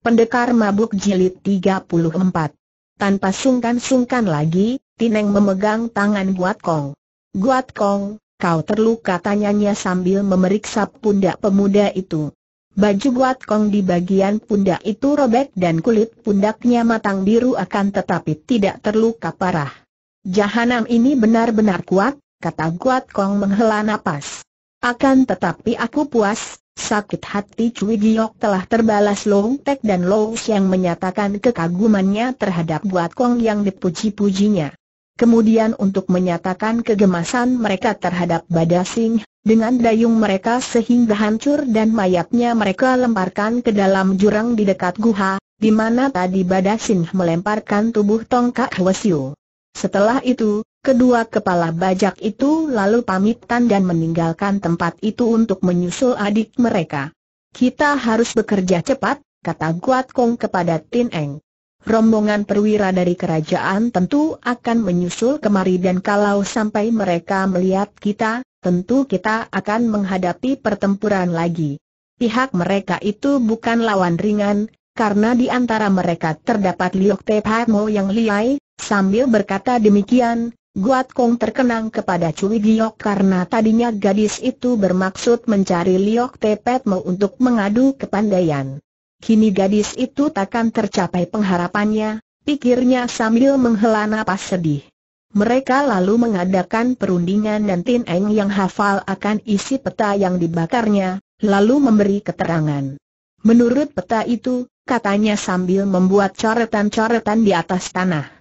Pendekar Mabuk Jilid 34 Tanpa sungkan-sungkan lagi, Tineng memegang tangan Guat Kong. Guat Kong, kau terluka tanyanya sambil memeriksa pundak pemuda itu. Baju Guat Kong di bagian pundak itu robek dan kulit pundaknya matang biru akan tetapi tidak terluka parah. Jahanam ini benar-benar kuat, kata Guat Kong menghela napas. Akan tetapi aku puas, Sakit hati Cui Giok telah terbalas Long Tek dan Long Siang menyatakan kekagumannya terhadap Buat Kong yang dipuji-pujinya. Kemudian untuk menyatakan kegemasan mereka terhadap Badasing, dengan dayung mereka sehingga hancur dan mayatnya mereka lemparkan ke dalam jurang di dekat guha, di mana tadi Badasing melemparkan tubuh tongkak Hwasyu. Setelah itu, Kedua kepala bajak itu lalu pamitan dan meninggalkan tempat itu untuk menyusul adik mereka. Kita harus bekerja cepat, kata Guat Kong kepada Tin Eng. Rombongan perwira dari kerajaan tentu akan menyusul kemari dan kalau sampai mereka melihat kita, tentu kita akan menghadapi pertempuran lagi. Pihak mereka itu bukan lawan ringan, karena di antara mereka terdapat Liok Mo yang liai, sambil berkata demikian, Guat Kong terkenang kepada Cui Giok karena tadinya gadis itu bermaksud mencari Liok Tepet mau untuk mengadu kepandaian. Kini gadis itu takkan tercapai pengharapannya, pikirnya sambil menghela napas sedih. Mereka lalu mengadakan perundingan dan Tin Eng yang hafal akan isi peta yang dibakarnya, lalu memberi keterangan. Menurut peta itu, katanya sambil membuat coretan-coretan di atas tanah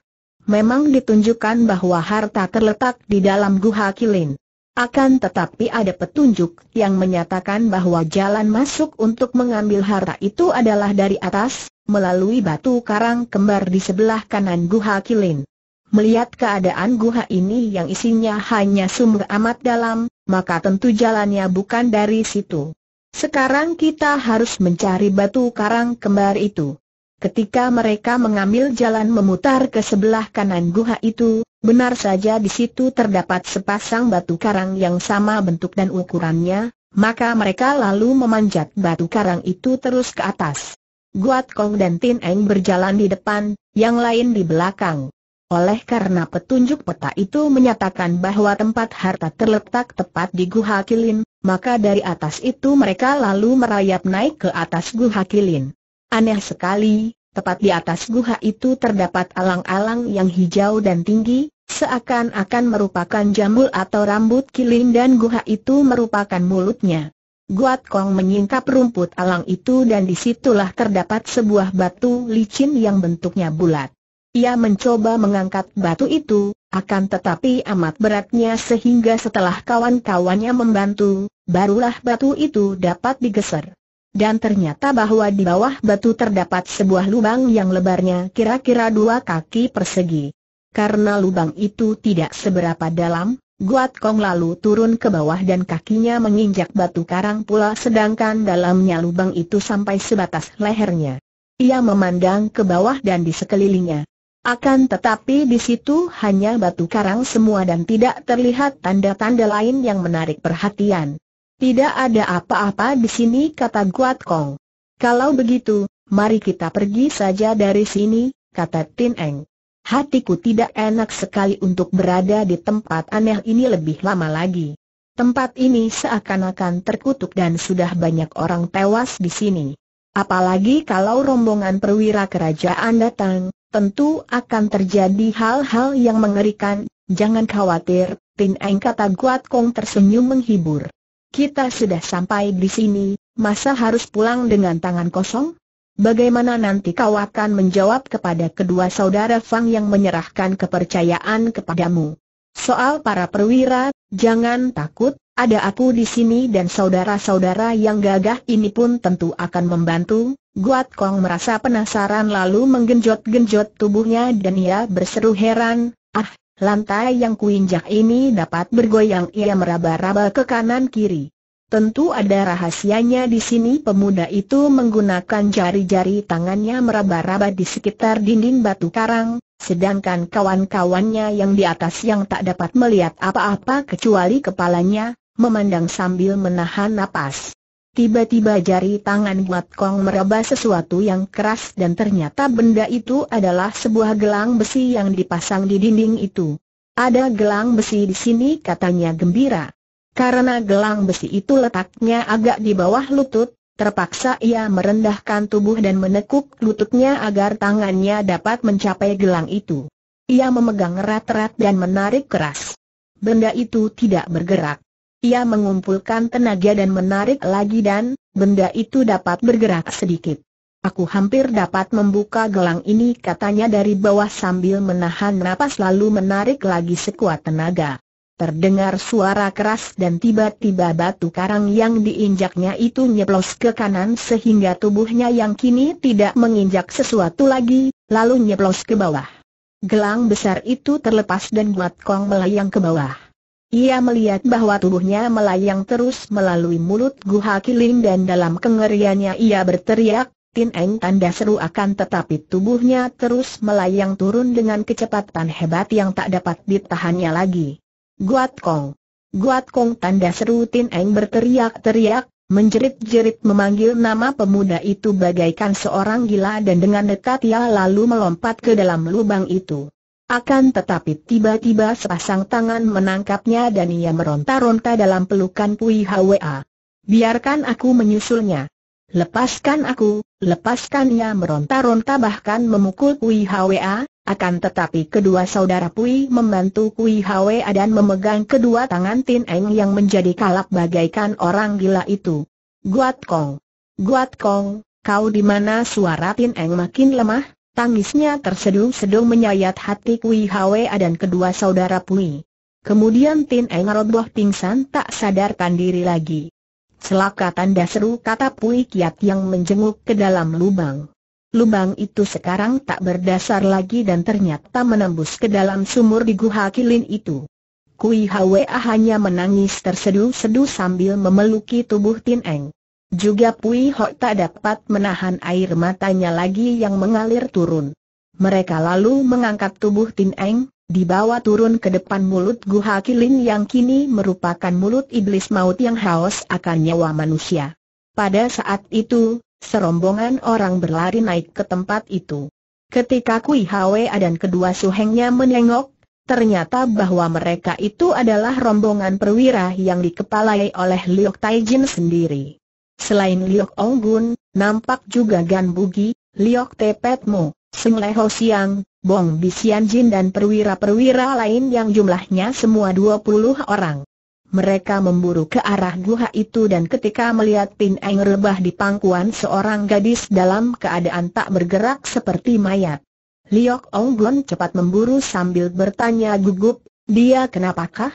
memang ditunjukkan bahwa harta terletak di dalam guha kilin. Akan tetapi ada petunjuk yang menyatakan bahwa jalan masuk untuk mengambil harta itu adalah dari atas, melalui batu karang kembar di sebelah kanan guha kilin. Melihat keadaan guha ini yang isinya hanya sumber amat dalam, maka tentu jalannya bukan dari situ. Sekarang kita harus mencari batu karang kembar itu. Ketika mereka mengambil jalan memutar ke sebelah kanan guha itu, benar saja di situ terdapat sepasang batu karang yang sama bentuk dan ukurannya, maka mereka lalu memanjat batu karang itu terus ke atas. Guat Kong dan Tin Eng berjalan di depan, yang lain di belakang. Oleh karena petunjuk peta itu menyatakan bahwa tempat harta terletak tepat di Guha Kilin, maka dari atas itu mereka lalu merayap naik ke atas Guha Kilin. Aneh sekali, tepat di atas guha itu terdapat alang-alang yang hijau dan tinggi, seakan-akan merupakan jambul atau rambut kilin dan guha itu merupakan mulutnya. Guat Kong menyingkap rumput alang itu dan disitulah terdapat sebuah batu licin yang bentuknya bulat. Ia mencoba mengangkat batu itu, akan tetapi amat beratnya sehingga setelah kawan-kawannya membantu, barulah batu itu dapat digeser dan ternyata bahwa di bawah batu terdapat sebuah lubang yang lebarnya kira-kira dua kaki persegi. Karena lubang itu tidak seberapa dalam, Guat Kong lalu turun ke bawah dan kakinya menginjak batu karang pula sedangkan dalamnya lubang itu sampai sebatas lehernya. Ia memandang ke bawah dan di sekelilingnya. Akan tetapi di situ hanya batu karang semua dan tidak terlihat tanda-tanda lain yang menarik perhatian. Tidak ada apa-apa di sini kata Guat Kong. Kalau begitu, mari kita pergi saja dari sini, kata Tin Eng. Hatiku tidak enak sekali untuk berada di tempat aneh ini lebih lama lagi. Tempat ini seakan-akan terkutuk dan sudah banyak orang tewas di sini. Apalagi kalau rombongan perwira kerajaan datang, tentu akan terjadi hal-hal yang mengerikan. Jangan khawatir, Tin Eng kata Guat Kong tersenyum menghibur kita sudah sampai di sini, masa harus pulang dengan tangan kosong? Bagaimana nanti kau akan menjawab kepada kedua saudara Fang yang menyerahkan kepercayaan kepadamu? Soal para perwira, jangan takut, ada aku di sini dan saudara-saudara yang gagah ini pun tentu akan membantu. Guat Kong merasa penasaran lalu menggenjot-genjot tubuhnya dan ia berseru heran, ah, Lantai yang kuinjak ini dapat bergoyang ia meraba-raba ke kanan kiri. Tentu ada rahasianya di sini pemuda itu menggunakan jari-jari tangannya meraba-raba di sekitar dinding batu karang, sedangkan kawan-kawannya yang di atas yang tak dapat melihat apa-apa kecuali kepalanya, memandang sambil menahan napas. Tiba-tiba jari tangan Wat Kong meraba sesuatu yang keras dan ternyata benda itu adalah sebuah gelang besi yang dipasang di dinding itu. Ada gelang besi di sini katanya gembira. Karena gelang besi itu letaknya agak di bawah lutut, terpaksa ia merendahkan tubuh dan menekuk lututnya agar tangannya dapat mencapai gelang itu. Ia memegang erat-erat dan menarik keras. Benda itu tidak bergerak. Ia mengumpulkan tenaga dan menarik lagi dan, benda itu dapat bergerak sedikit. Aku hampir dapat membuka gelang ini katanya dari bawah sambil menahan napas lalu menarik lagi sekuat tenaga. Terdengar suara keras dan tiba-tiba batu karang yang diinjaknya itu nyeplos ke kanan sehingga tubuhnya yang kini tidak menginjak sesuatu lagi, lalu nyeplos ke bawah. Gelang besar itu terlepas dan Guat Kong melayang ke bawah. Ia melihat bahwa tubuhnya melayang terus melalui mulut Guha Kiling dan dalam kengeriannya ia berteriak, Tin Eng tanda seru akan tetapi tubuhnya terus melayang turun dengan kecepatan hebat yang tak dapat ditahannya lagi. Guat Kong! Guat Kong tanda seru Tin Eng berteriak-teriak, menjerit-jerit memanggil nama pemuda itu bagaikan seorang gila dan dengan dekat ia lalu melompat ke dalam lubang itu. Akan tetapi tiba-tiba sepasang tangan menangkapnya dan ia meronta-ronta dalam pelukan Pui Hwa. Biarkan aku menyusulnya. Lepaskan aku, lepaskan ia meronta-ronta bahkan memukul Pui Hwa, akan tetapi kedua saudara Pui membantu Pui Hwa dan memegang kedua tangan Tin Eng yang menjadi kalap bagaikan orang gila itu. Guat Kong! Guat Kong, kau di mana suara Tin Eng makin lemah, Tangisnya terseduh-seduh menyayat hati Kui A dan kedua saudara Pui. Kemudian Tin Eng roboh pingsan tak sadarkan diri lagi. Celaka tanda seru kata Pui Kiat yang menjenguk ke dalam lubang. Lubang itu sekarang tak berdasar lagi dan ternyata menembus ke dalam sumur di Guha Kilin itu. Kui A hanya menangis terseduh-seduh sambil memeluki tubuh Tin Eng. Juga Pui Ho tak dapat menahan air matanya lagi yang mengalir turun. Mereka lalu mengangkat tubuh Tin Eng, dibawa turun ke depan mulut Guha Kilin yang kini merupakan mulut iblis maut yang haus akan nyawa manusia. Pada saat itu, serombongan orang berlari naik ke tempat itu. Ketika Kui Hwe dan kedua suhengnya menengok, Ternyata bahwa mereka itu adalah rombongan perwira yang dikepalai oleh Liu Taijin sendiri. Selain Liok Onggun, nampak juga Gan Bugi, Liok Tepet Mo, Seng Leho Siang, Bong Bisian Jin dan perwira-perwira lain yang jumlahnya semua 20 orang. Mereka memburu ke arah guha itu dan ketika melihat Pin Eng rebah di pangkuan seorang gadis dalam keadaan tak bergerak seperti mayat. Liok Onggun cepat memburu sambil bertanya gugup, dia kenapakah?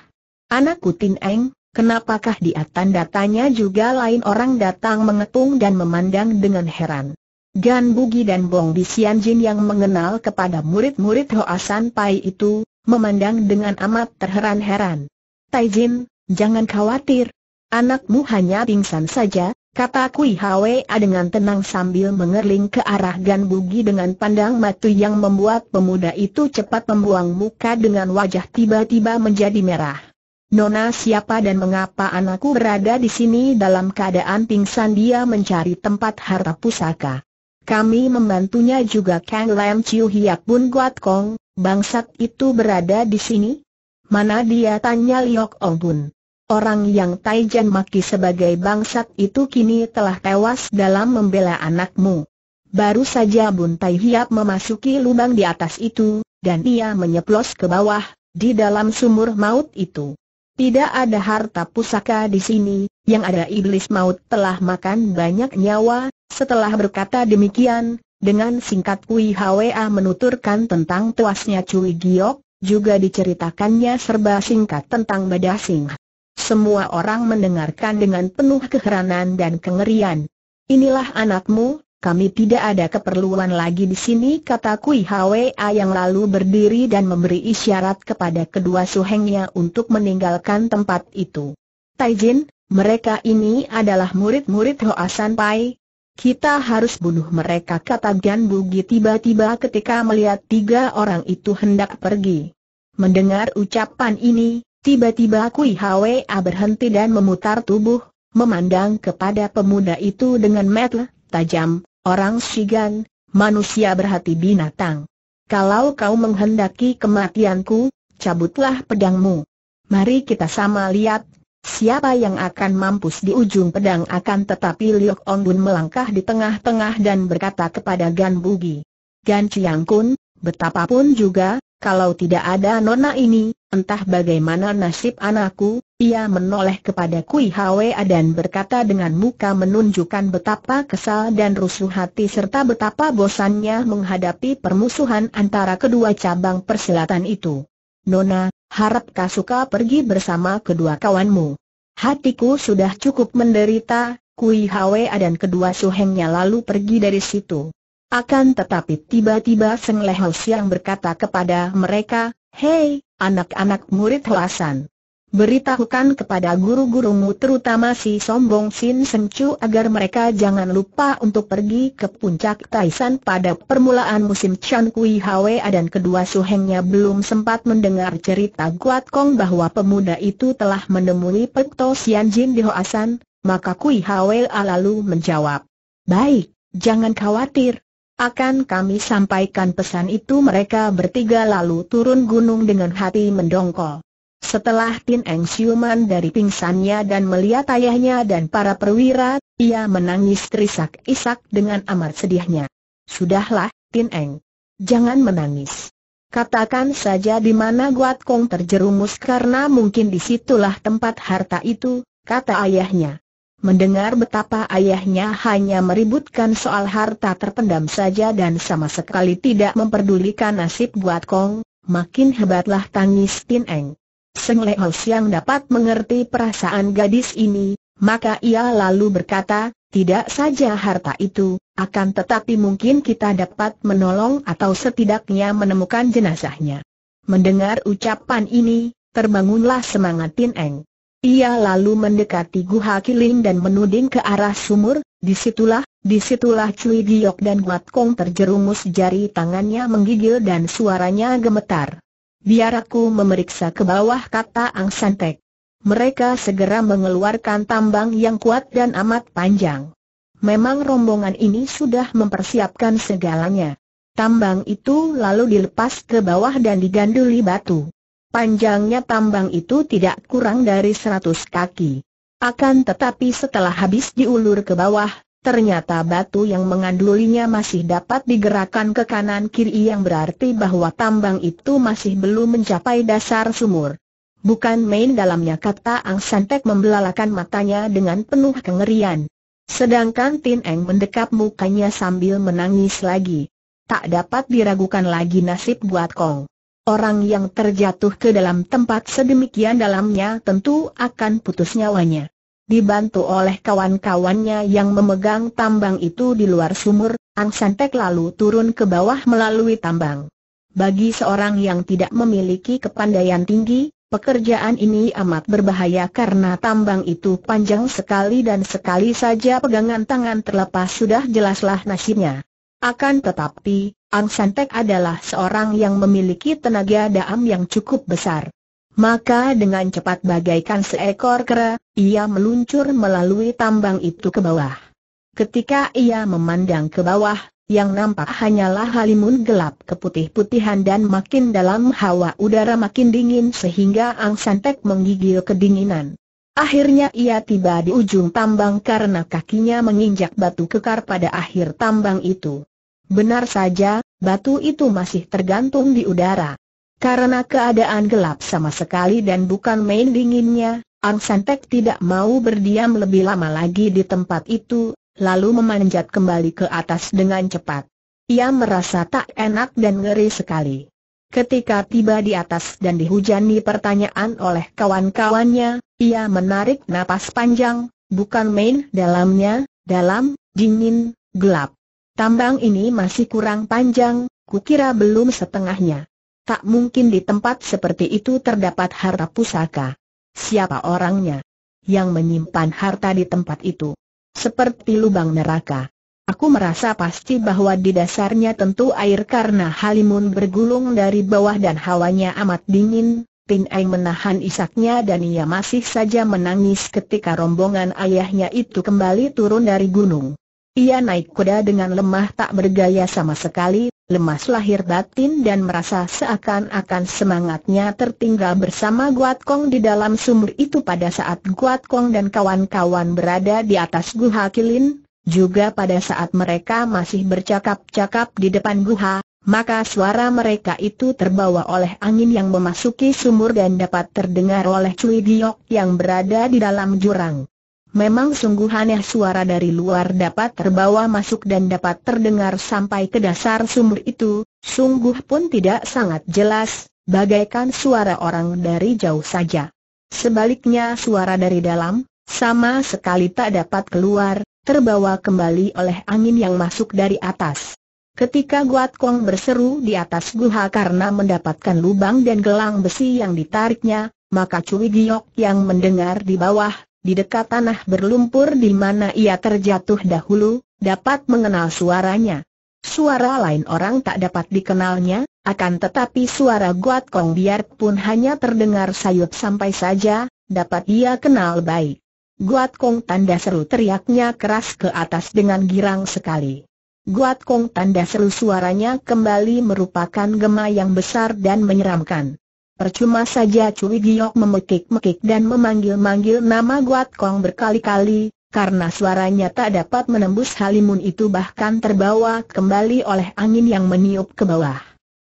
Anakku Tin Eng, Kenapakah dia tanda tanya juga lain orang datang mengepung dan memandang dengan heran. Gan Bugi dan Bong Jin yang mengenal kepada murid-murid Hoasan Pai itu, memandang dengan amat terheran-heran. Tai Jin, jangan khawatir. Anakmu hanya pingsan saja, kata Kui Hwa dengan tenang sambil mengerling ke arah Gan Bugi dengan pandang matu yang membuat pemuda itu cepat membuang muka dengan wajah tiba-tiba menjadi merah. Nona siapa dan mengapa anakku berada di sini dalam keadaan pingsan dia mencari tempat harta pusaka. Kami membantunya juga Kang Lam Chiu Hiap Bun Guat Kong, bangsat itu berada di sini? Mana dia tanya Liok Ong Bun. Orang yang Taijan maki sebagai bangsat itu kini telah tewas dalam membela anakmu. Baru saja Bun Tai Hiap memasuki lubang di atas itu, dan ia menyeplos ke bawah, di dalam sumur maut itu. Tidak ada harta pusaka di sini, yang ada iblis maut telah makan banyak nyawa, setelah berkata demikian, dengan singkat Kui Hwa menuturkan tentang tuasnya Cui Giok, juga diceritakannya serba singkat tentang Badasing. Semua orang mendengarkan dengan penuh keheranan dan kengerian. Inilah anakmu, kami tidak ada keperluan lagi di sini kata Kui Hwa yang lalu berdiri dan memberi isyarat kepada kedua suhengnya untuk meninggalkan tempat itu. Taijin, mereka ini adalah murid-murid Hoasan Pai. Kita harus bunuh mereka kata Gan Bugi tiba-tiba ketika melihat tiga orang itu hendak pergi. Mendengar ucapan ini, tiba-tiba Kui Hwa berhenti dan memutar tubuh, memandang kepada pemuda itu dengan metel tajam, Orang Shigan, manusia berhati binatang. Kalau kau menghendaki kematianku, cabutlah pedangmu. Mari kita sama lihat, siapa yang akan mampus di ujung pedang akan tetapi Liok Bun melangkah di tengah-tengah dan berkata kepada Gan Bugi. Gan Chiang Kun, betapapun juga, kalau tidak ada nona ini, entah bagaimana nasib anakku, ia menoleh kepada Kui Hwa dan berkata dengan muka menunjukkan betapa kesal dan rusuh hati serta betapa bosannya menghadapi permusuhan antara kedua cabang persilatan itu. Nona, harap kau suka pergi bersama kedua kawanmu. Hatiku sudah cukup menderita, Kui Hwa dan kedua suhengnya lalu pergi dari situ. Akan tetapi tiba-tiba Seng yang berkata kepada mereka, Hei, anak-anak murid Hoasan beritahukan kepada guru-gurumu terutama si sombong Sin Chu agar mereka jangan lupa untuk pergi ke puncak Taisan pada permulaan musim Chan Kui Hwa dan kedua suhengnya belum sempat mendengar cerita Guat Kong bahwa pemuda itu telah menemui Pek To Sian Jin di Hoasan, maka Kui Hwa lalu menjawab, Baik, jangan khawatir. Akan kami sampaikan pesan itu mereka bertiga lalu turun gunung dengan hati mendongkol. Setelah Tin Eng siuman dari pingsannya dan melihat ayahnya dan para perwira, ia menangis terisak-isak dengan amat sedihnya. Sudahlah, Tin Eng. Jangan menangis. Katakan saja di mana Guat Kong terjerumus karena mungkin disitulah tempat harta itu, kata ayahnya. Mendengar betapa ayahnya hanya meributkan soal harta terpendam saja dan sama sekali tidak memperdulikan nasib Guat Kong, makin hebatlah tangis Tin Eng. Seng Leo Siang dapat mengerti perasaan gadis ini, maka ia lalu berkata, tidak saja harta itu, akan tetapi mungkin kita dapat menolong atau setidaknya menemukan jenazahnya. Mendengar ucapan ini, terbangunlah semangat Tin Eng. Ia lalu mendekati Guha Kiling dan menuding ke arah sumur, disitulah, disitulah Cui Giok dan Guat Kong terjerumus jari tangannya menggigil dan suaranya gemetar. Biar aku memeriksa ke bawah kata Ang Santek. Mereka segera mengeluarkan tambang yang kuat dan amat panjang. Memang rombongan ini sudah mempersiapkan segalanya. Tambang itu lalu dilepas ke bawah dan diganduli batu. Panjangnya tambang itu tidak kurang dari seratus kaki. Akan tetapi setelah habis diulur ke bawah, Ternyata batu yang mengandulinya masih dapat digerakkan ke kanan kiri yang berarti bahwa tambang itu masih belum mencapai dasar sumur. Bukan main dalamnya kata Ang Santek membelalakan matanya dengan penuh kengerian. Sedangkan Tin Eng mendekap mukanya sambil menangis lagi. Tak dapat diragukan lagi nasib buat Kong. Orang yang terjatuh ke dalam tempat sedemikian dalamnya tentu akan putus nyawanya. Dibantu oleh kawan-kawannya yang memegang tambang itu di luar sumur, Ang Santek lalu turun ke bawah melalui tambang. Bagi seorang yang tidak memiliki kepandaian tinggi, pekerjaan ini amat berbahaya karena tambang itu panjang sekali dan sekali saja pegangan tangan terlepas sudah jelaslah nasibnya. Akan tetapi, Ang Santek adalah seorang yang memiliki tenaga daam yang cukup besar. Maka dengan cepat bagaikan seekor kera, ia meluncur melalui tambang itu ke bawah. Ketika ia memandang ke bawah, yang nampak hanyalah halimun gelap keputih-putihan dan makin dalam hawa udara makin dingin sehingga Ang Santek menggigil kedinginan. Akhirnya ia tiba di ujung tambang karena kakinya menginjak batu kekar pada akhir tambang itu. Benar saja, batu itu masih tergantung di udara. Karena keadaan gelap sama sekali dan bukan main dinginnya, Ang Santek tidak mau berdiam lebih lama lagi di tempat itu, lalu memanjat kembali ke atas dengan cepat. Ia merasa tak enak dan ngeri sekali. Ketika tiba di atas dan dihujani pertanyaan oleh kawan-kawannya, ia menarik napas panjang, bukan main dalamnya, dalam, dingin, gelap. Tambang ini masih kurang panjang, kukira belum setengahnya. Tak mungkin di tempat seperti itu terdapat harta pusaka. Siapa orangnya yang menyimpan harta di tempat itu? Seperti lubang neraka. Aku merasa pasti bahwa di dasarnya tentu air karena Halimun bergulung dari bawah dan hawanya amat dingin. Pin Eng menahan isaknya dan ia masih saja menangis ketika rombongan ayahnya itu kembali turun dari gunung. Ia naik kuda dengan lemah tak bergaya sama sekali, lemas lahir batin dan merasa seakan-akan semangatnya tertinggal bersama Guat Kong di dalam sumur itu pada saat Guat Kong dan kawan-kawan berada di atas Guha Kilin, juga pada saat mereka masih bercakap-cakap di depan Guha, maka suara mereka itu terbawa oleh angin yang memasuki sumur dan dapat terdengar oleh Cui Diok yang berada di dalam jurang. Memang sungguh aneh suara dari luar dapat terbawa masuk dan dapat terdengar sampai ke dasar sumur itu, sungguh pun tidak sangat jelas, bagaikan suara orang dari jauh saja. Sebaliknya suara dari dalam, sama sekali tak dapat keluar, terbawa kembali oleh angin yang masuk dari atas. Ketika Guat Kong berseru di atas guha karena mendapatkan lubang dan gelang besi yang ditariknya, maka Cui Giok yang mendengar di bawah, di dekat tanah berlumpur di mana ia terjatuh dahulu, dapat mengenal suaranya. Suara lain orang tak dapat dikenalnya, akan tetapi suara Guat Kong biarpun hanya terdengar sayup sampai saja, dapat ia kenal baik. Guat Kong tanda seru teriaknya keras ke atas dengan girang sekali. Guat Kong tanda seru suaranya kembali merupakan gema yang besar dan menyeramkan. Percuma saja Cui Giok memekik-mekik dan memanggil-manggil nama Guat Kong berkali-kali, karena suaranya tak dapat menembus halimun itu bahkan terbawa kembali oleh angin yang meniup ke bawah.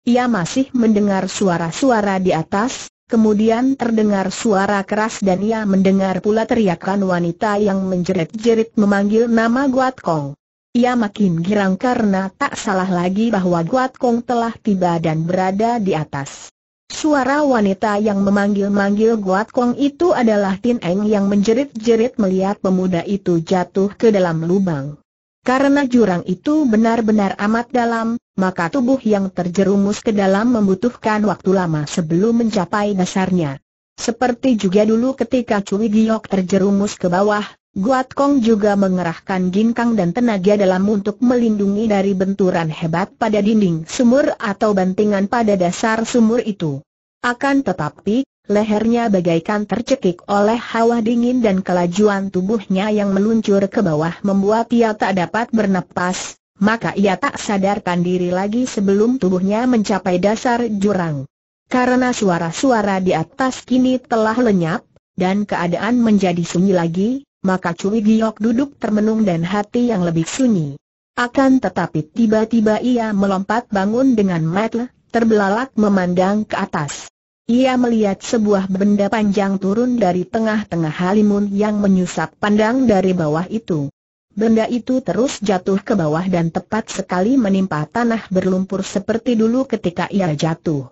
Ia masih mendengar suara-suara di atas, kemudian terdengar suara keras dan ia mendengar pula teriakan wanita yang menjerit-jerit memanggil nama Guat Kong. Ia makin girang karena tak salah lagi bahwa Guat Kong telah tiba dan berada di atas. Suara wanita yang memanggil-manggil Guat Kong itu adalah Tin Eng yang menjerit-jerit melihat pemuda itu jatuh ke dalam lubang. Karena jurang itu benar-benar amat dalam, maka tubuh yang terjerumus ke dalam membutuhkan waktu lama sebelum mencapai dasarnya. Seperti juga dulu ketika Cui Giok terjerumus ke bawah, Guat Kong juga mengerahkan ginkang dan tenaga dalam untuk melindungi dari benturan hebat pada dinding sumur atau bantingan pada dasar sumur itu. Akan tetapi, lehernya bagaikan tercekik oleh hawa dingin dan kelajuan tubuhnya yang meluncur ke bawah membuat ia tak dapat bernapas, maka ia tak sadarkan diri lagi sebelum tubuhnya mencapai dasar jurang. Karena suara-suara di atas kini telah lenyap, dan keadaan menjadi sunyi lagi, maka Cui Giok duduk termenung dan hati yang lebih sunyi. Akan tetapi tiba-tiba ia melompat bangun dengan mata terbelalak memandang ke atas. Ia melihat sebuah benda panjang turun dari tengah-tengah halimun yang menyusap pandang dari bawah itu. Benda itu terus jatuh ke bawah dan tepat sekali menimpa tanah berlumpur seperti dulu ketika ia jatuh.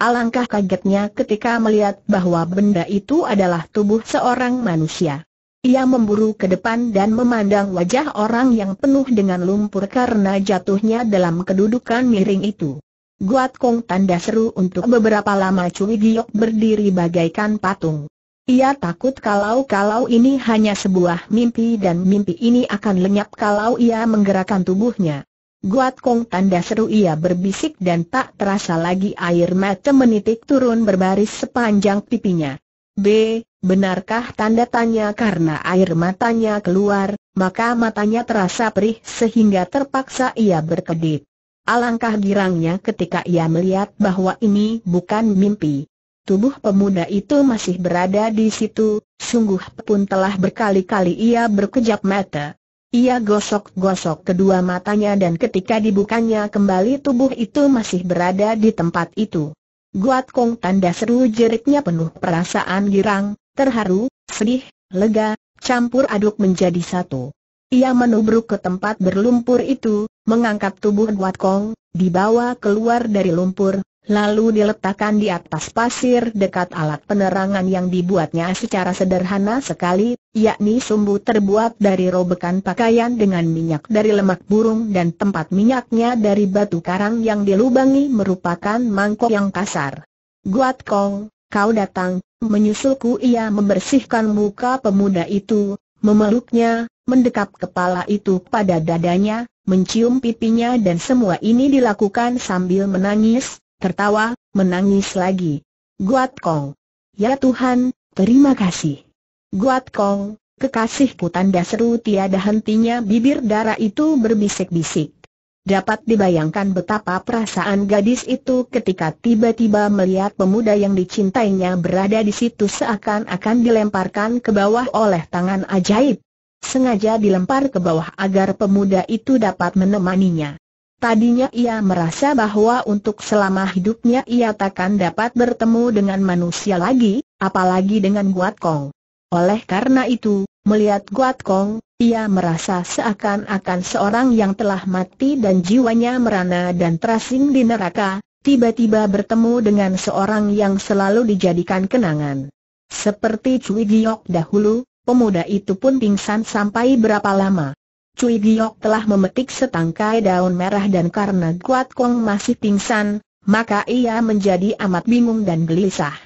Alangkah kagetnya ketika melihat bahwa benda itu adalah tubuh seorang manusia. Ia memburu ke depan dan memandang wajah orang yang penuh dengan lumpur karena jatuhnya dalam kedudukan miring itu. Guat Kong tanda seru untuk beberapa lama Cui Giok berdiri bagaikan patung. Ia takut kalau-kalau ini hanya sebuah mimpi dan mimpi ini akan lenyap kalau ia menggerakkan tubuhnya. Guat Kong tanda seru ia berbisik dan tak terasa lagi air mata menitik turun berbaris sepanjang pipinya. B. Benarkah tanda tanya karena air matanya keluar, maka matanya terasa perih sehingga terpaksa ia berkedip. Alangkah girangnya ketika ia melihat bahwa ini bukan mimpi. Tubuh pemuda itu masih berada di situ, sungguh pun telah berkali-kali ia berkejap mata. Ia gosok-gosok kedua matanya dan ketika dibukanya kembali tubuh itu masih berada di tempat itu. Guat Kong tanda seru jeriknya penuh perasaan girang, terharu, sedih, lega, campur aduk menjadi satu. Ia menubruk ke tempat berlumpur itu, mengangkat tubuh Guat Kong, dibawa keluar dari lumpur, lalu diletakkan di atas pasir dekat alat penerangan yang dibuatnya secara sederhana sekali, yakni sumbu terbuat dari robekan pakaian dengan minyak dari lemak burung dan tempat minyaknya dari batu karang yang dilubangi merupakan mangkok yang kasar. Guat Kong, kau datang, Menyusulku ia membersihkan muka pemuda itu, memeluknya, mendekap kepala itu pada dadanya, mencium pipinya dan semua ini dilakukan sambil menangis, tertawa, menangis lagi. Guat Kong. Ya Tuhan, terima kasih. Guat Kong, kekasihku tanda seru tiada hentinya bibir darah itu berbisik-bisik. Dapat dibayangkan betapa perasaan gadis itu ketika tiba-tiba melihat pemuda yang dicintainya berada di situ seakan-akan dilemparkan ke bawah oleh tangan ajaib. Sengaja dilempar ke bawah agar pemuda itu dapat menemaninya. Tadinya ia merasa bahwa untuk selama hidupnya ia takkan dapat bertemu dengan manusia lagi, apalagi dengan Guat Kong. Oleh karena itu, melihat Guat Kong, ia merasa seakan-akan seorang yang telah mati dan jiwanya merana dan terasing di neraka, tiba-tiba bertemu dengan seorang yang selalu dijadikan kenangan. Seperti Cui Giok dahulu, pemuda itu pun pingsan sampai berapa lama. Cui Giok telah memetik setangkai daun merah dan karena Guat Kong masih pingsan, maka ia menjadi amat bingung dan gelisah.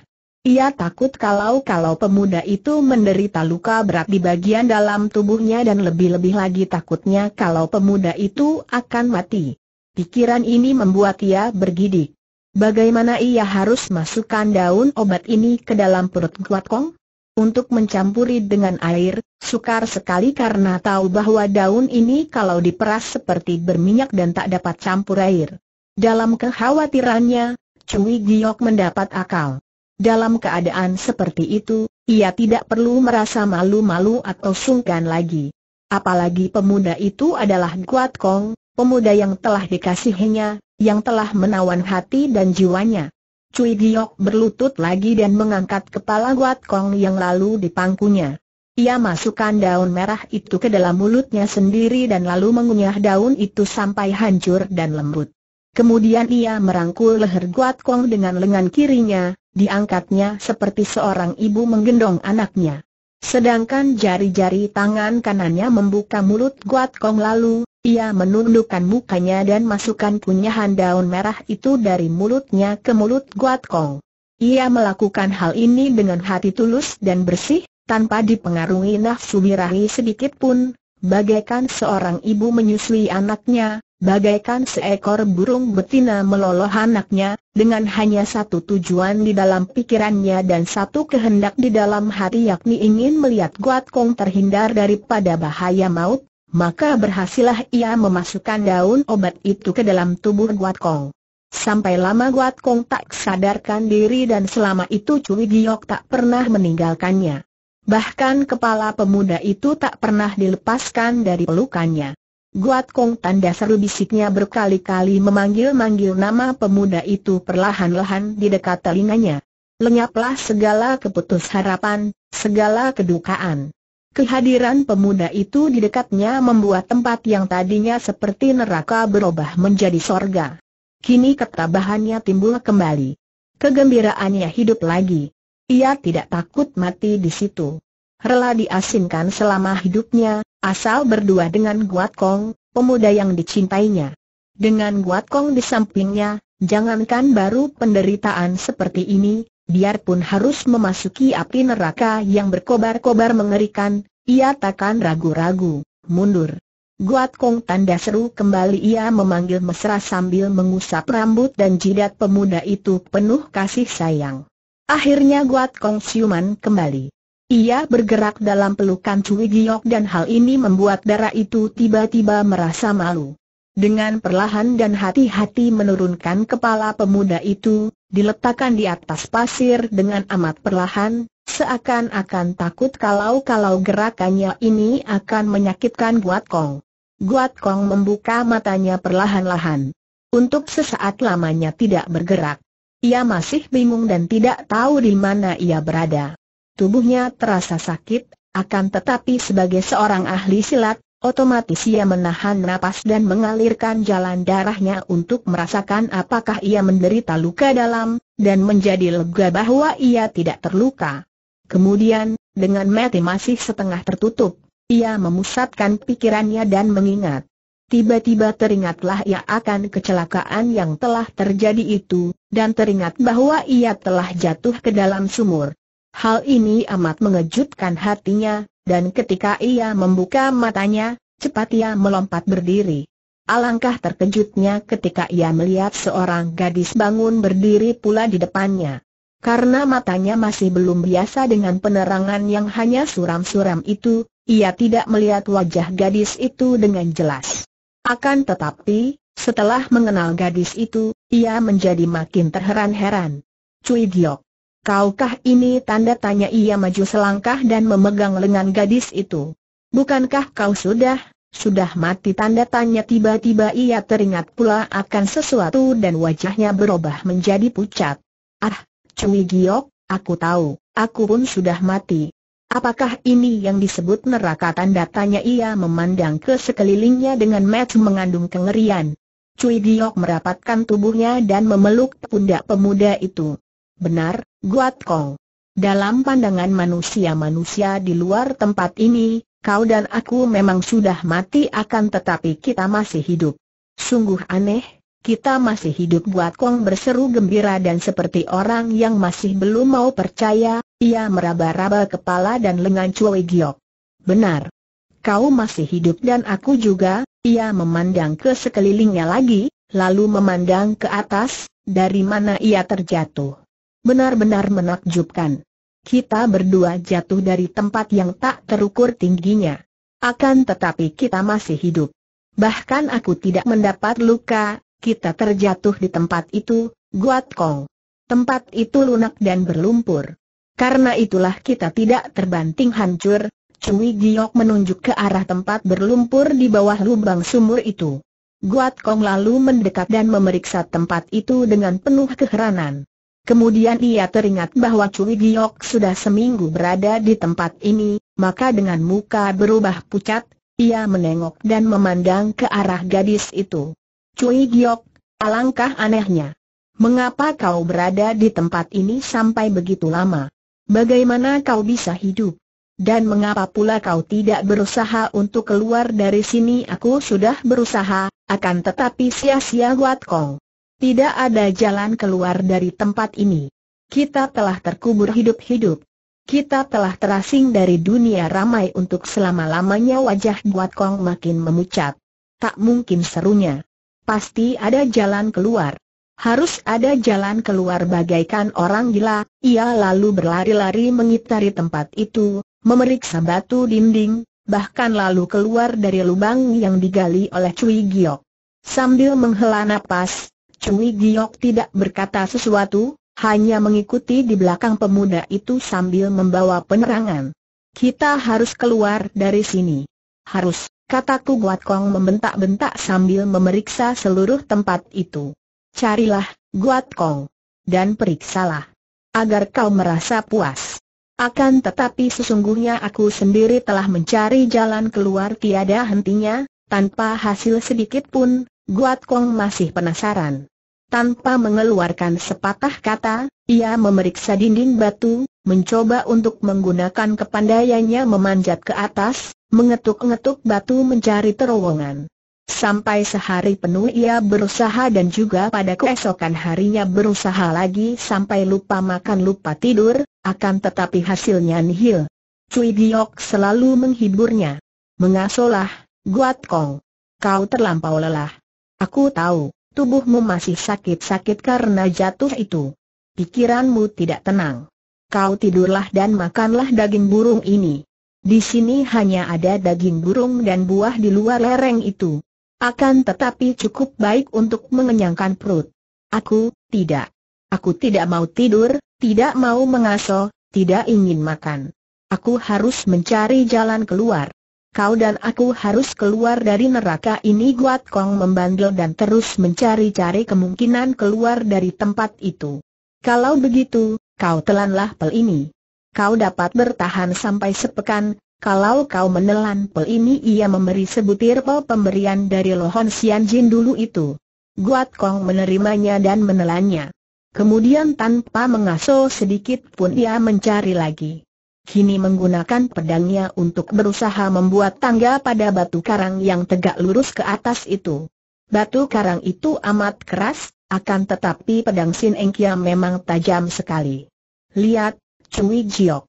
Ia takut kalau-kalau pemuda itu menderita luka berat di bagian dalam tubuhnya dan lebih-lebih lagi takutnya kalau pemuda itu akan mati. Pikiran ini membuat ia bergidik. Bagaimana ia harus masukkan daun obat ini ke dalam perut Kuat Kong? Untuk mencampuri dengan air, sukar sekali karena tahu bahwa daun ini kalau diperas seperti berminyak dan tak dapat campur air. Dalam kekhawatirannya, Cui Giok mendapat akal dalam keadaan seperti itu, ia tidak perlu merasa malu-malu atau sungkan lagi. Apalagi pemuda itu adalah Guat Kong, pemuda yang telah dikasihinya, yang telah menawan hati dan jiwanya. Cui Giok berlutut lagi dan mengangkat kepala Guat Kong yang lalu dipangkunya. Ia masukkan daun merah itu ke dalam mulutnya sendiri dan lalu mengunyah daun itu sampai hancur dan lembut. Kemudian ia merangkul leher Guat Kong dengan lengan kirinya, diangkatnya seperti seorang ibu menggendong anaknya. Sedangkan jari-jari tangan kanannya membuka mulut Guat Kong lalu, ia menundukkan mukanya dan masukkan kunyahan daun merah itu dari mulutnya ke mulut Guat Kong. Ia melakukan hal ini dengan hati tulus dan bersih, tanpa dipengaruhi nafsu birahi sedikit pun, bagaikan seorang ibu menyusui anaknya, bagaikan seekor burung betina meloloh anaknya, dengan hanya satu tujuan di dalam pikirannya dan satu kehendak di dalam hati yakni ingin melihat Guat Kong terhindar daripada bahaya maut, maka berhasillah ia memasukkan daun obat itu ke dalam tubuh Guat Kong. Sampai lama Guat Kong tak sadarkan diri dan selama itu Cui Giok tak pernah meninggalkannya. Bahkan kepala pemuda itu tak pernah dilepaskan dari pelukannya. Guat Kong tanda seru bisiknya berkali-kali memanggil-manggil nama pemuda itu perlahan-lahan di dekat telinganya. Lenyaplah segala keputus harapan, segala kedukaan. Kehadiran pemuda itu di dekatnya membuat tempat yang tadinya seperti neraka berubah menjadi sorga. Kini ketabahannya timbul kembali. Kegembiraannya hidup lagi. Ia tidak takut mati di situ. Rela diasingkan selama hidupnya, Asal berdua dengan Guat Kong, pemuda yang dicintainya. Dengan Guat Kong di sampingnya, jangankan baru penderitaan seperti ini, biarpun harus memasuki api neraka yang berkobar-kobar mengerikan, ia takkan ragu-ragu, mundur. Guat Kong tanda seru kembali ia memanggil mesra sambil mengusap rambut dan jidat pemuda itu penuh kasih sayang. Akhirnya Guat Kong siuman kembali. Ia bergerak dalam pelukan Cui Giok dan hal ini membuat darah itu tiba-tiba merasa malu. Dengan perlahan dan hati-hati menurunkan kepala pemuda itu, diletakkan di atas pasir dengan amat perlahan, seakan-akan takut kalau-kalau gerakannya ini akan menyakitkan Guat Kong. Guat Kong membuka matanya perlahan-lahan. Untuk sesaat lamanya tidak bergerak. Ia masih bingung dan tidak tahu di mana ia berada. Tubuhnya terasa sakit, akan tetapi sebagai seorang ahli silat, otomatis ia menahan napas dan mengalirkan jalan darahnya untuk merasakan apakah ia menderita luka dalam, dan menjadi lega bahwa ia tidak terluka. Kemudian, dengan mati masih setengah tertutup, ia memusatkan pikirannya dan mengingat. Tiba-tiba teringatlah ia akan kecelakaan yang telah terjadi itu, dan teringat bahwa ia telah jatuh ke dalam sumur. Hal ini amat mengejutkan hatinya, dan ketika ia membuka matanya, cepat ia melompat berdiri. Alangkah terkejutnya ketika ia melihat seorang gadis bangun berdiri pula di depannya. Karena matanya masih belum biasa dengan penerangan yang hanya suram-suram itu, ia tidak melihat wajah gadis itu dengan jelas. Akan tetapi, setelah mengenal gadis itu, ia menjadi makin terheran-heran. Cui Giok. Kaukah ini tanda tanya ia maju selangkah dan memegang lengan gadis itu? Bukankah kau sudah, sudah mati tanda tanya tiba-tiba ia teringat pula akan sesuatu dan wajahnya berubah menjadi pucat. Ah, Cui Giok, aku tahu, aku pun sudah mati. Apakah ini yang disebut neraka tanda tanya ia memandang ke sekelilingnya dengan mat mengandung kengerian. Cui Giok merapatkan tubuhnya dan memeluk pundak pemuda itu. Benar, Guat Kong. Dalam pandangan manusia-manusia di luar tempat ini, kau dan aku memang sudah mati akan tetapi kita masih hidup. Sungguh aneh, kita masih hidup Guat Kong berseru gembira dan seperti orang yang masih belum mau percaya, ia meraba-raba kepala dan lengan Cui Giok. Benar. Kau masih hidup dan aku juga, ia memandang ke sekelilingnya lagi, lalu memandang ke atas, dari mana ia terjatuh. Benar-benar menakjubkan. Kita berdua jatuh dari tempat yang tak terukur tingginya. Akan tetapi kita masih hidup. Bahkan aku tidak mendapat luka, kita terjatuh di tempat itu, Guat Kong. Tempat itu lunak dan berlumpur. Karena itulah kita tidak terbanting hancur, Cui Giok menunjuk ke arah tempat berlumpur di bawah lubang sumur itu. Guat Kong lalu mendekat dan memeriksa tempat itu dengan penuh keheranan. Kemudian ia teringat bahwa Cui Giok sudah seminggu berada di tempat ini, maka dengan muka berubah pucat, ia menengok dan memandang ke arah gadis itu. Cui Giok, alangkah anehnya. Mengapa kau berada di tempat ini sampai begitu lama? Bagaimana kau bisa hidup? Dan mengapa pula kau tidak berusaha untuk keluar dari sini? Aku sudah berusaha, akan tetapi sia-sia Wat Kong. Tidak ada jalan keluar dari tempat ini. Kita telah terkubur hidup-hidup. Kita telah terasing dari dunia ramai untuk selama-lamanya wajah Buat Kong makin memucat. Tak mungkin serunya. Pasti ada jalan keluar. Harus ada jalan keluar bagaikan orang gila, ia lalu berlari-lari mengitari tempat itu, memeriksa batu dinding, bahkan lalu keluar dari lubang yang digali oleh Cui Giok. Sambil menghela napas, Cui Giok tidak berkata sesuatu, hanya mengikuti di belakang pemuda itu sambil membawa penerangan. Kita harus keluar dari sini. Harus, kataku Guat Kong membentak-bentak sambil memeriksa seluruh tempat itu. Carilah, Guat Kong. Dan periksalah. Agar kau merasa puas. Akan tetapi sesungguhnya aku sendiri telah mencari jalan keluar tiada hentinya, tanpa hasil sedikit pun, Guat Kong masih penasaran. Tanpa mengeluarkan sepatah kata, ia memeriksa dinding batu, mencoba untuk menggunakan kepandaiannya memanjat ke atas, mengetuk-ngetuk batu mencari terowongan. Sampai sehari penuh ia berusaha dan juga pada keesokan harinya berusaha lagi sampai lupa makan lupa tidur, akan tetapi hasilnya nihil. Cui Giok selalu menghiburnya. Mengasolah, Guat Kong. Kau terlampau lelah. Aku tahu. Tubuhmu masih sakit-sakit karena jatuh itu. Pikiranmu tidak tenang. Kau tidurlah dan makanlah daging burung ini. Di sini hanya ada daging burung dan buah di luar lereng itu. Akan tetapi cukup baik untuk mengenyangkan perut. Aku, tidak. Aku tidak mau tidur, tidak mau mengaso, tidak ingin makan. Aku harus mencari jalan keluar kau dan aku harus keluar dari neraka ini Guat Kong membandel dan terus mencari-cari kemungkinan keluar dari tempat itu. Kalau begitu, kau telanlah pel ini. Kau dapat bertahan sampai sepekan, kalau kau menelan pel ini ia memberi sebutir pel pemberian dari Lohon Sian Jin dulu itu. Guat Kong menerimanya dan menelannya. Kemudian tanpa mengaso sedikit pun ia mencari lagi kini menggunakan pedangnya untuk berusaha membuat tangga pada batu karang yang tegak lurus ke atas itu. Batu karang itu amat keras, akan tetapi pedang Sin Engkia memang tajam sekali. Lihat, Cui Jiok.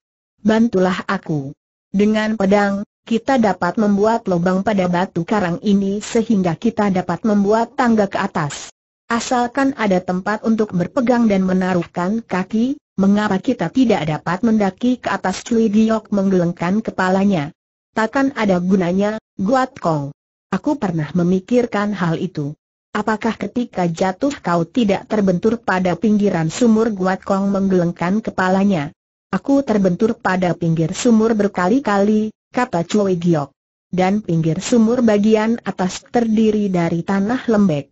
Bantulah aku. Dengan pedang, kita dapat membuat lubang pada batu karang ini sehingga kita dapat membuat tangga ke atas. Asalkan ada tempat untuk berpegang dan menaruhkan kaki, Mengapa kita tidak dapat mendaki ke atas Cui Giok menggelengkan kepalanya? Takkan ada gunanya, Guat Kong. Aku pernah memikirkan hal itu. Apakah ketika jatuh kau tidak terbentur pada pinggiran sumur Guat Kong menggelengkan kepalanya? Aku terbentur pada pinggir sumur berkali-kali, kata Cui Giok. Dan pinggir sumur bagian atas terdiri dari tanah lembek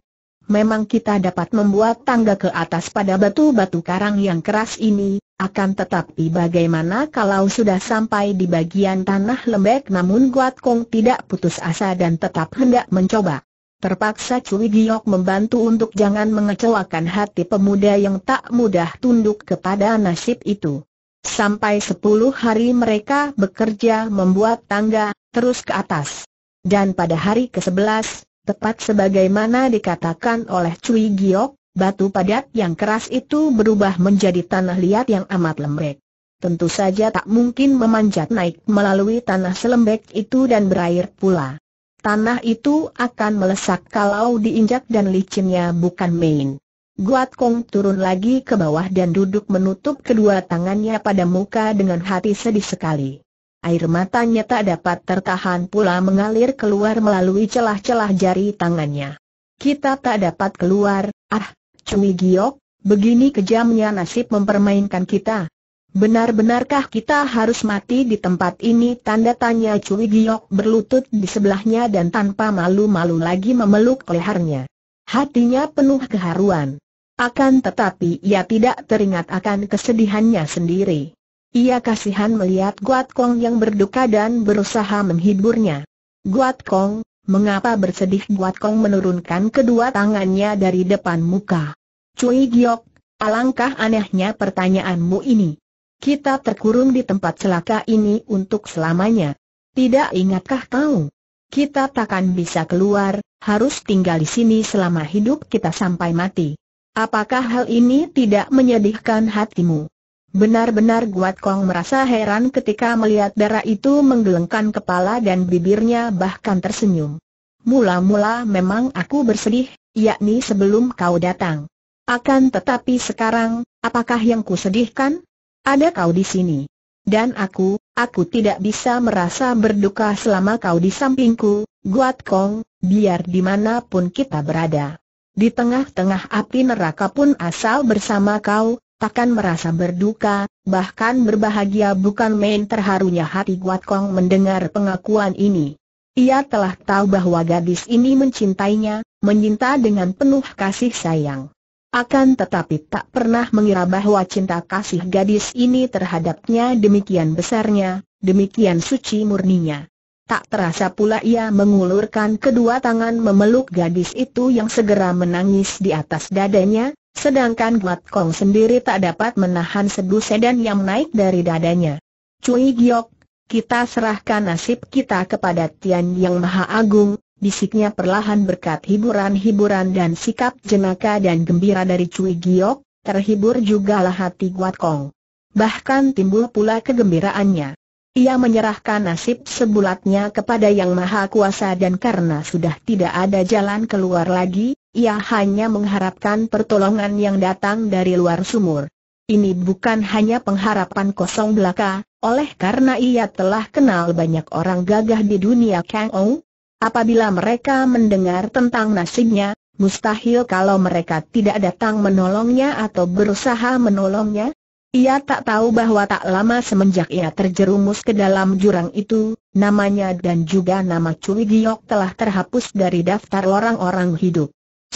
memang kita dapat membuat tangga ke atas pada batu-batu karang yang keras ini, akan tetapi bagaimana kalau sudah sampai di bagian tanah lembek namun Guat Kong tidak putus asa dan tetap hendak mencoba. Terpaksa Cui Giok membantu untuk jangan mengecewakan hati pemuda yang tak mudah tunduk kepada nasib itu. Sampai sepuluh hari mereka bekerja membuat tangga, terus ke atas. Dan pada hari ke-11, Tepat sebagaimana dikatakan oleh Cui Giok, batu padat yang keras itu berubah menjadi tanah liat yang amat lembek. Tentu saja tak mungkin memanjat naik melalui tanah selembek itu dan berair pula. Tanah itu akan melesak kalau diinjak dan licinnya bukan main. Guat Kong turun lagi ke bawah dan duduk menutup kedua tangannya pada muka dengan hati sedih sekali. Air matanya tak dapat tertahan pula mengalir keluar melalui celah-celah jari tangannya. Kita tak dapat keluar, ah, Cumi Giok, begini kejamnya nasib mempermainkan kita. Benar-benarkah kita harus mati di tempat ini? Tanda tanya Cui Giok berlutut di sebelahnya dan tanpa malu-malu lagi memeluk lehernya. Hatinya penuh keharuan. Akan tetapi ia tidak teringat akan kesedihannya sendiri. Ia kasihan melihat Guat Kong yang berduka dan berusaha menghiburnya. Guat Kong, mengapa bersedih Guat Kong menurunkan kedua tangannya dari depan muka? Cui Giok, alangkah anehnya pertanyaanmu ini. Kita terkurung di tempat celaka ini untuk selamanya. Tidak ingatkah kau? Kita takkan bisa keluar, harus tinggal di sini selama hidup kita sampai mati. Apakah hal ini tidak menyedihkan hatimu? Benar-benar Guat Kong merasa heran ketika melihat darah itu menggelengkan kepala dan bibirnya bahkan tersenyum. Mula-mula memang aku bersedih, yakni sebelum kau datang. Akan tetapi sekarang, apakah yang ku sedihkan? Ada kau di sini. Dan aku, aku tidak bisa merasa berduka selama kau di sampingku, Guat Kong, biar dimanapun kita berada. Di tengah-tengah api neraka pun asal bersama kau, takkan merasa berduka, bahkan berbahagia bukan main terharunya hati Guat Kong mendengar pengakuan ini. Ia telah tahu bahwa gadis ini mencintainya, menyinta dengan penuh kasih sayang. Akan tetapi tak pernah mengira bahwa cinta kasih gadis ini terhadapnya demikian besarnya, demikian suci murninya. Tak terasa pula ia mengulurkan kedua tangan memeluk gadis itu yang segera menangis di atas dadanya, Sedangkan Guat Kong sendiri tak dapat menahan sedu sedan yang naik dari dadanya. Cui Giok, kita serahkan nasib kita kepada Tian Yang Maha Agung, bisiknya perlahan berkat hiburan-hiburan dan sikap jenaka dan gembira dari Cui Giok, terhibur jugalah hati Guat Kong. Bahkan timbul pula kegembiraannya. Ia menyerahkan nasib sebulatnya kepada Yang Maha Kuasa dan karena sudah tidak ada jalan keluar lagi, ia hanya mengharapkan pertolongan yang datang dari luar sumur. Ini bukan hanya pengharapan kosong belaka, oleh karena ia telah kenal banyak orang gagah di dunia Kang Ou. Apabila mereka mendengar tentang nasibnya, mustahil kalau mereka tidak datang menolongnya atau berusaha menolongnya. Ia tak tahu bahwa tak lama semenjak ia terjerumus ke dalam jurang itu, namanya dan juga nama Cui Giok telah terhapus dari daftar orang-orang hidup.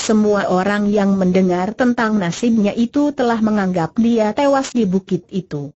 Semua orang yang mendengar tentang nasibnya itu telah menganggap dia tewas di bukit itu.